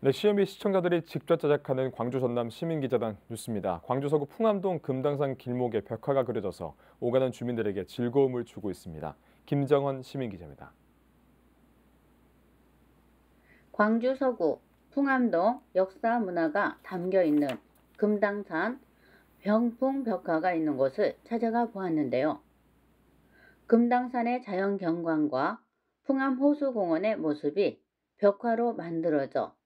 네, CMB 시청자들이 직접 제작하는 광주 전남 시민기자단 뉴스입니다. 광주 서구 풍암동 금당산 길목에 벽화가 그려져서 오가는 주민들에게 즐거움을 주고 있습니다. 김정헌 시민기자입니다. 광주 서구 풍암동 역사 문화가 담겨 있는 금당산 병풍 벽화가 있는 곳을 찾아가 보았는데요. 금당산의 자연 경관과 풍암 호수공원의 모습이 벽화로 만들어져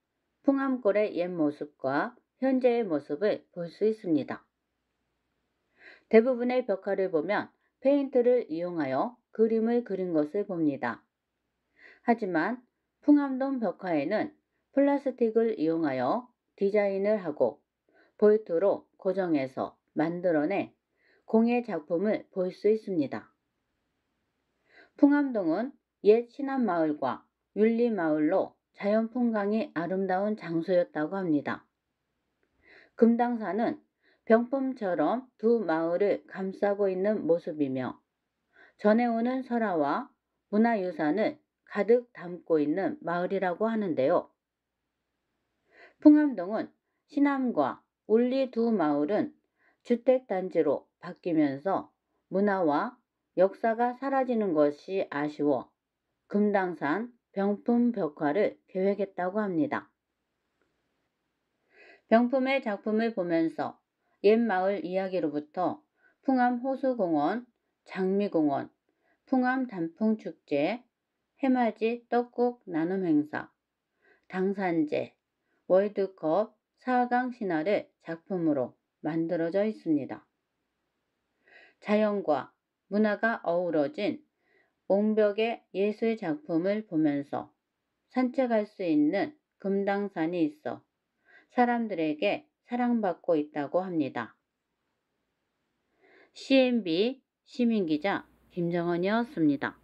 풍암골의 옛 모습과 현재의 모습을 볼 수 있습니다. 대부분의 벽화를 보면 페인트를 이용하여 그림을 그린 것을 봅니다. 하지만 풍암동 벽화에는 플라스틱을 이용하여 디자인을 하고 볼트로 고정해서 만들어내 공예 작품을 볼 수 있습니다. 풍암동은 옛 신암마을과 윤리마을로 자연 풍광이 아름다운 장소였다고 합니다. 금당산은 병범처럼 두 마을을 감싸고 있는 모습이며 전해오는 설화와 문화유산을 가득 담고 있는 마을이라고 하는데요. 풍암동은 신암과 울리 두 마을은 주택단지로 바뀌면서 문화와 역사가 사라지는 것이 아쉬워 금당산, 병품 벽화를 계획했다고 합니다. 병품의 작품을 보면서 옛 마을 이야기로부터 풍암 호수공원, 장미공원, 풍암 단풍축제, 해맞이 떡국 나눔 행사, 당산제, 월드컵 사강 신화를 작품으로 만들어져 있습니다. 자연과 문화가 어우러진 옹벽의 예술 작품을 보면서 산책할 수 있는 금당산이 있어 사람들에게 사랑받고 있다고 합니다. CNB 시민기자 김정은이었습니다.